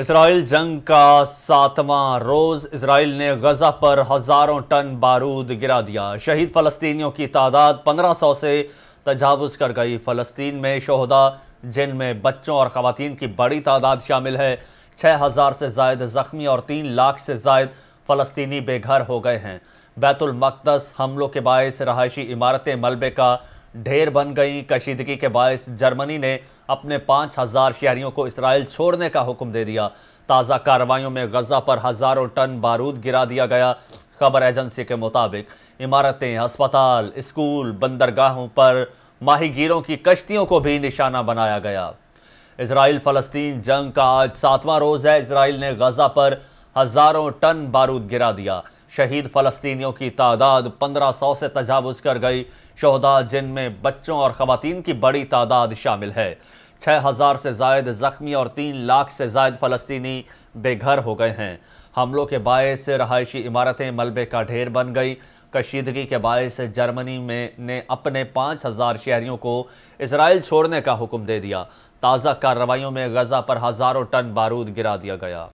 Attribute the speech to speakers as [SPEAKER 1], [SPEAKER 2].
[SPEAKER 1] Israel जंग का सातवां रोज इसराइल ने गजा पर हजारों टन बारूद गिरा दिया शहीद फलस्तीनियों की तादाद 1500 से तजावज़ कर गई फलस्तीन में शहदा जिनमें बच्चों और ख़वान की बड़ी तादाद शामिल है 6000 से जायद ज़ख्मी और 3 लाख से जायद फ़लस्तनी बेघर हो गए हैं बैतुलमक़दस हमलों के बायस रहायशी इमारतें मलबे का ढेर बन गई कशीदगी के बायस जर्मनी ने अपने पाँच हज़ार शहरियों को इसराइल छोड़ने का हुक्म दे दिया ताज़ा कार्रवाइयों में गजा पर हज़ारों टन बारूद गिरा दिया गया खबर एजेंसी के मुताबिक इमारतें अस्पताल स्कूल बंदरगाहों पर माहिगीरों की कश्तियों को भी निशाना बनाया गया इसराइल फ़लस्तीन जंग का आज सातवां रोज़ है इसराइल ने गजा पर हज़ारों टन बारूद गिरा दिया शहीद फलस्तीनियों की तादाद 1500 से तजावज कर गई शहदा जिनमें बच्चों और ख़वान की बड़ी तादाद शामिल है 6000 से जायद ज़ख्मी और 3 लाख से जायद फ़लस्तनी बेघर हो गए हैं हमलों के बायस रहायशी इमारतें मलबे का ढेर बन गई कशीदगी के बायस जर्मनी में ने अपने 5000 शहरियों को इसराइल छोड़ने का हुक्म दे दिया ताज़ा कार्रवाइयों में गजा पर हज़ारों टन बारूद गिरा दिया गया